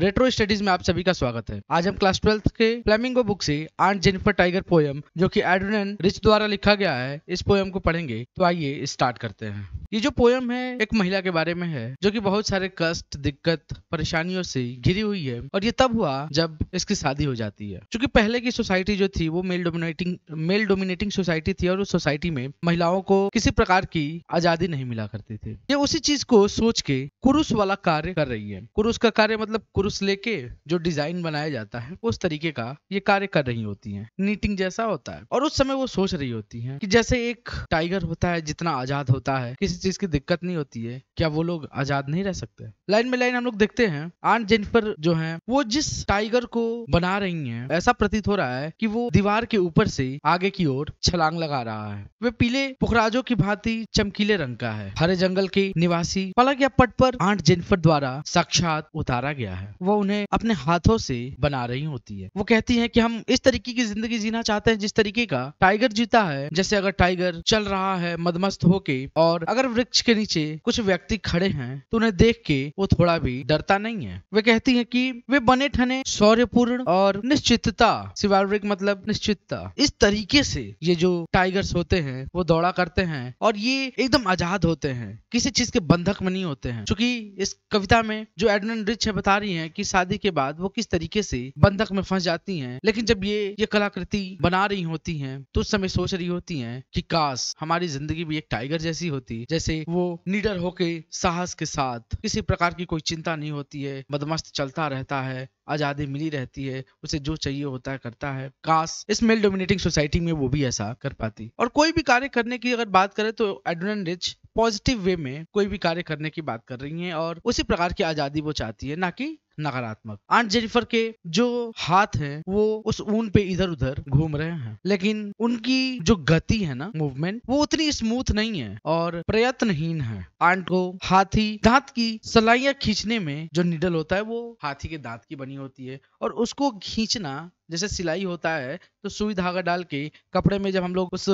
retro studies में आप सभी का स्वागत है आज हम क्लास ट्वेल्थ के फ्लेमिंगो बुक से आंट जेनिफर टाइगर पोयम जो कि एडोनन रिच द्वारा लिखा गया है इस पोयम को पढ़ेंगे तो आइए स्टार्ट करते हैं ये जो पोयम है एक महिला के बारे में है जो कि बहुत सारे कष्ट दिक्कत परेशानियों से घिरी हुई है और ये तब हुआ जब इसकी शादी हो जाती है क्योंकि पहले की सोसाइटी जो थी वो male dominating male dominating society थी और उस सोसाइटी में महिलाओं को किसी प्रकार की आजादी नहीं मिला करती थी ये उसी चीज को सोच के कुरुष वाला कार्य कर रही है कुरुस का कार्य मतलब कुरुस लेके जो डिजाइन बनाया जाता है उस तरीके का ये कार्य कर रही होती है नीटिंग जैसा होता है और उस समय वो सोच रही होती है कि जैसे एक टाइगर होता है जितना आजाद होता है किसी चीज की दिक्कत नहीं होती है क्या वो लोग आजाद नहीं रह सकते लाइन में लाइन हम लोग देखते हैं आंट जेनिफर जो है वो जिस टाइगर को बना रही है ऐसा प्रतीत हो रहा है की वो दीवार के ऊपर से आगे की ओर छलांग लगा रहा है वे पीले पुखराजों की भांति चमकीले रंग का है हरे जंगल के निवासी पलक या पट पर आंट जेनिफर द्वारा साक्षात उतारा गया है वो उन्हें अपने हाथों से बना रही होती है वो कहती है कि हम इस तरीके की जिंदगी जीना चाहते हैं जिस तरीके का टाइगर जीता है जैसे अगर टाइगर चल रहा है मदमस्त होके और अगर वृक्ष के नीचे कुछ व्यक्ति खड़े हैं तो उन्हें देख के वो थोड़ा भी डरता नहीं है वे कहती है की वे बने ठने शौर्यपूर्ण और निश्चितता सिवाल्विक मतलब निश्चितता इस तरीके से ये जो टाइगर्स होते हैं वो दौड़ा करते हैं और ये एकदम आजाद होते हैं किसी चीज के बंधक में नहीं होते हैं क्योंकि इस कविता में जो एडमिन रिच है बता रही है कि शादी के बाद वो किस तरीके से बंधक में फंस जाती है लेकिन जब ये ये कलाकृति बना रही होती है तो उस समय सोच रही होती है कि काश हमारी जिंदगी भी एक टाइगर जैसी होती जैसे जैसे वो निडर होके साहस के साथ किसी प्रकार की कोई चिंता नहीं होती है बदमस्त तो चलता रहता है आजादी मिली रहती है उसे जो चाहिए होता है करता है काश इस मेल डोमिनेटिंग सोसाइटी में वो भी ऐसा कर पाती और कोई भी कार्य करने की अगर बात करें तो एडन रिच पॉजिटिव वे में कोई भी कार्य करने की बात कर रही है और उसी प्रकार की आजादी वो चाहती है ना कि नकारात्मक आंट जेनिफर के जो हाथ हैं वो उस ऊन पे इधर उधर घूम रहे हैं लेकिन उनकी जो गति है ना मूवमेंट वो उतनी स्मूथ नहीं है और प्रयत्नहीन है आंट को हाथी दांत की सलाइया खींचने में जो निडल होता है वो हाथी के दांत की बनी होती है और उसको खींचना जैसे सिलाई होता है तो सुई धागा डाल के कपड़े में जब हम लोग उस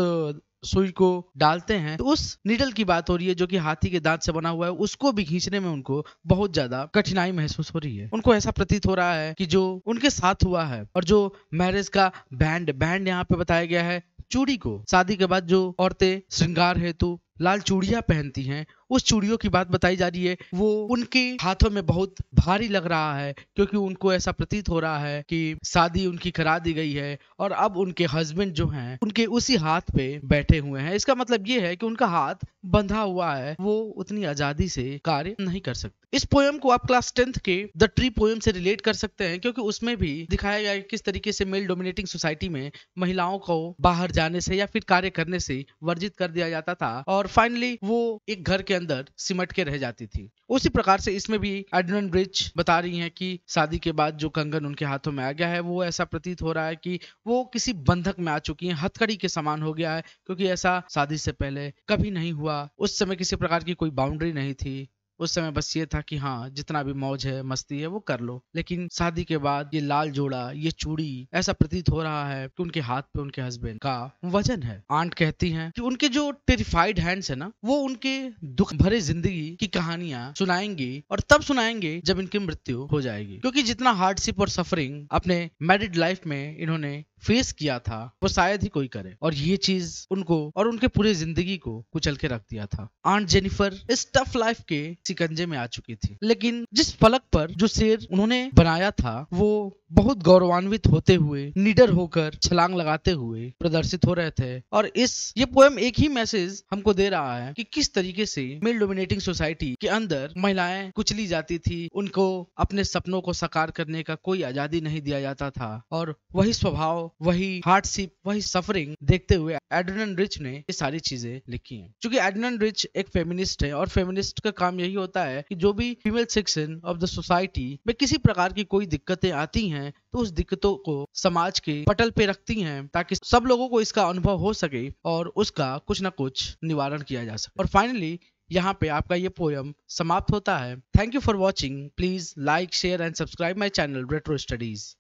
सुई को डालते हैं तो उस निडल की बात हो रही है जो कि हाथी के दांत से बना हुआ है उसको भी खींचने में उनको बहुत ज्यादा कठिनाई महसूस हो रही है उनको ऐसा प्रतीत हो रहा है कि जो उनके साथ हुआ है और जो मैरिज का बैंड बैंड यहाँ पे बताया गया है चूड़ी को शादी के बाद जो औरतें श्रृंगार हेतु लाल चूड़िया पहनती हैं उस चूड़ियों की बात बताई जा रही है वो उनके हाथों में बहुत भारी लग रहा है क्योंकि उनको ऐसा प्रतीत हो रहा है कि शादी उनकी करा दी गई है और अब उनके हस्बैंड जो हैं उनके उसी हाथ पे बैठे हुए हैं इसका मतलब ये है कि उनका हाथ बंधा हुआ है वो उतनी आजादी से कार्य नहीं कर सकते इस पोयम को आप क्लास टेंथ के द ट्री पोयम से रिलेट कर सकते हैं क्योंकि उसमें भी दिखाया गया है किस तरीके से मेल डोमिनेटिंग सोसाइटी में महिलाओं को बाहर जाने से या फिर कार्य करने से वर्जित कर दिया जाता था और फाइनली वो एक घर के अंदर सिमट के रह जाती थी उसी प्रकार से इसमें भी एडन ब्रिज बता रही हैं कि शादी के बाद जो कंगन उनके हाथों में आ गया है वो ऐसा प्रतीत हो रहा है कि वो किसी बंधक में आ चुकी है हथकड़ी के समान हो गया है क्योंकि ऐसा शादी से पहले कभी नहीं हुआ उस समय किसी प्रकार की कोई बाउंड्री नहीं थी उस समय बस ये था कि हाँ जितना भी मौज है मस्ती है वो कर लो लेकिन शादी के बाद ये लाल जोड़ा ये चूड़ी ऐसा प्रतीत हो रहा है कि उनके हाथ पे उनके हस्बैंड का वजन है आंट कहती हैं कि उनके जो टेरिफाइड हैंड्स है ना वो उनके दुख भरे जिंदगी की कहानियां सुनाएंगी और तब सुनाएंगे जब इनकी मृत्यु हो जाएगी क्योंकि जितना हार्डशिप और सफरिंग अपने मैरिड लाइफ में इन्होंने फेस किया था वो शायद ही कोई करे और ये चीज उनको और उनके पूरे जिंदगी को कुचल के रख दिया था आंट जेनिफर इस टफ लाइफ के सिकंजे में आ चुकी थी लेकिन जिस फलक पर जो शेर उन्होंने बनाया था वो बहुत गौरवान्वित होते हुए निडर होकर छलांग लगाते हुए प्रदर्शित हो रहे थे और इस ये पोएम एक ही मैसेज हमको दे रहा है कि किस तरीके से मेल डोमिनेटिंग सोसाइटी के अंदर महिलाएं कुचली जाती थी उनको अपने सपनों को साकार करने का कोई आजादी नहीं दिया जाता था और वही स्वभाव तनाव वही हार्डशिप वही सफरिंग देखते हुए एडनन रिच ने ये सारी चीजें लिखी हैं क्योंकि एडनन रिच एक फेमिनिस्ट है और फेमिनिस्ट का काम यही होता है कि जो भी female section of the society में किसी प्रकार की कोई दिक्कतें आती हैं तो उस दिक्कतों को समाज के पटल पे रखती हैं ताकि सब लोगों को इसका अनुभव हो सके और उसका कुछ ना कुछ निवारण किया जा सके और फाइनली यहाँ पे आपका ये पोयम समाप्त होता है thank you for watching please like share and subscribe my channel Retro studies